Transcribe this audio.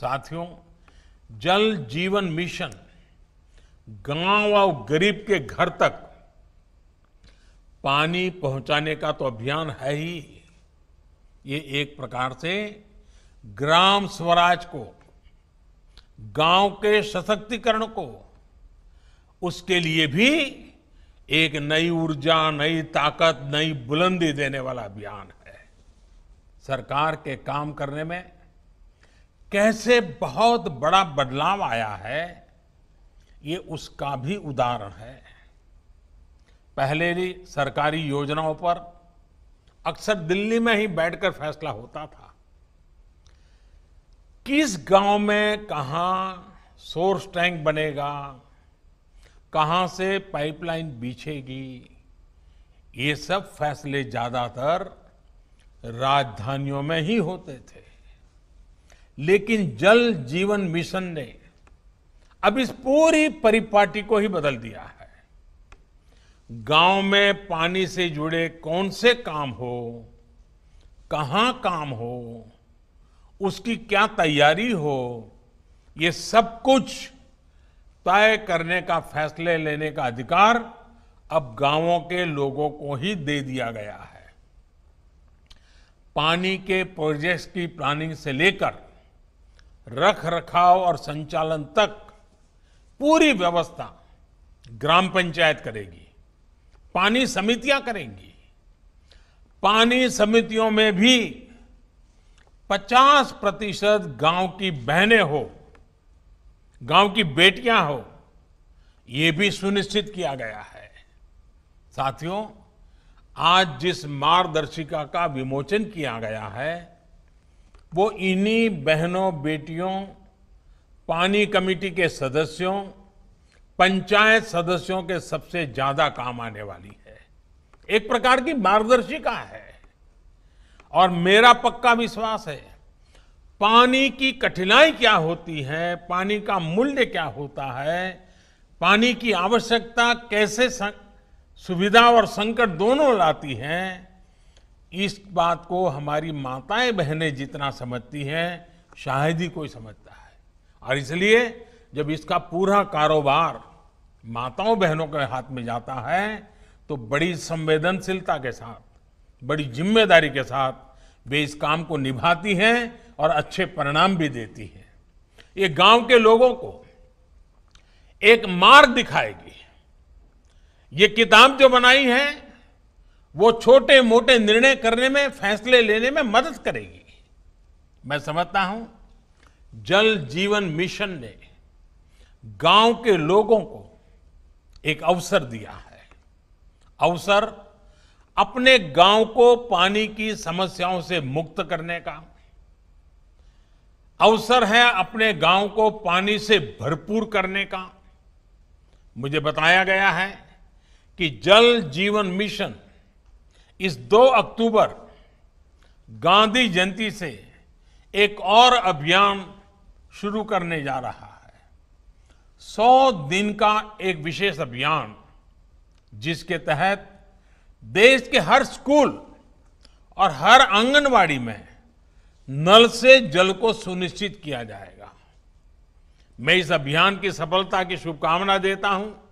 साथियों जल जीवन मिशन गांव और गरीब के घर तक पानी पहुंचाने का तो अभियान है ही ये एक प्रकार से ग्राम स्वराज को गांव के सशक्तिकरण को उसके लिए भी एक नई ऊर्जा नई ताकत नई बुलंदी देने वाला अभियान है सरकार के काम करने में कैसे बहुत बड़ा बदलाव आया है ये उसका भी उदाहरण है पहले भी सरकारी योजनाओं पर अक्सर दिल्ली में ही बैठकर फैसला होता था किस गांव में कहा सोर्स टैंक बनेगा कहाँ से पाइपलाइन बिछेगी ये सब फैसले ज़्यादातर राजधानियों में ही होते थे लेकिन जल जीवन मिशन ने अब इस पूरी परिपाटी को ही बदल दिया है गांव में पानी से जुड़े कौन से काम हो कहां काम हो उसकी क्या तैयारी हो ये सब कुछ तय करने का फैसले लेने का अधिकार अब गांवों के लोगों को ही दे दिया गया है पानी के प्रोजेक्ट्स की प्लानिंग से लेकर रख रखाव और संचालन तक पूरी व्यवस्था ग्राम पंचायत करेगी पानी समितियां करेंगी पानी समितियों में भी 50 प्रतिशत गांव की बहनें हो गांव की बेटियां हो ये भी सुनिश्चित किया गया है साथियों आज जिस मार्गदर्शिका का विमोचन किया गया है वो इन्हीं बहनों बेटियों पानी कमेटी के सदस्यों पंचायत सदस्यों के सबसे ज्यादा काम आने वाली है एक प्रकार की मार्गदर्शिका है और मेरा पक्का विश्वास है पानी की कठिनाई क्या होती है पानी का मूल्य क्या होता है पानी की आवश्यकता कैसे सुविधा और संकट दोनों लाती है इस बात को हमारी माताएं बहनें जितना समझती हैं शायद ही कोई समझता है और इसलिए जब इसका पूरा कारोबार माताओं बहनों के हाथ में जाता है तो बड़ी संवेदनशीलता के साथ बड़ी जिम्मेदारी के साथ वे इस काम को निभाती हैं और अच्छे परिणाम भी देती हैं ये गांव के लोगों को एक मार्ग दिखाएगी ये किताब जो बनाई है वो छोटे मोटे निर्णय करने में फैसले लेने में मदद करेगी मैं समझता हूं जल जीवन मिशन ने गांव के लोगों को एक अवसर दिया है अवसर अपने गांव को पानी की समस्याओं से मुक्त करने का अवसर है अपने गांव को पानी से भरपूर करने का मुझे बताया गया है कि जल जीवन मिशन इस 2 अक्टूबर गांधी जयंती से एक और अभियान शुरू करने जा रहा है 100 दिन का एक विशेष अभियान जिसके तहत देश के हर स्कूल और हर आंगनवाड़ी में नल से जल को सुनिश्चित किया जाएगा मैं इस अभियान की सफलता की शुभकामना देता हूं